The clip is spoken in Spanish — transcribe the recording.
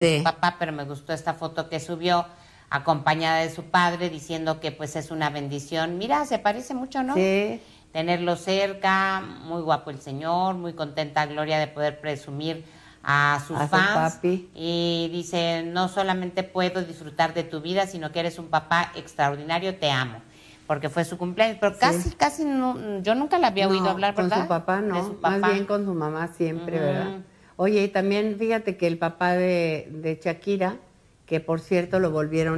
sí. papá, pero me gustó esta foto que subió acompañada de su padre diciendo que pues es una bendición. Mira, se parece mucho, ¿no? Sí. Tenerlo cerca, muy guapo el señor, muy contenta Gloria de poder presumir a sus a Su papi. Y dice, no solamente puedo disfrutar de tu vida, sino que eres un papá extraordinario, te amo. Porque fue su cumpleaños, pero casi, casi, no, yo nunca la había oído hablar, Con su papá no, más bien con su mamá siempre, ¿verdad? Oye, y también fíjate que el papá de, Shakira, que por cierto lo volvieron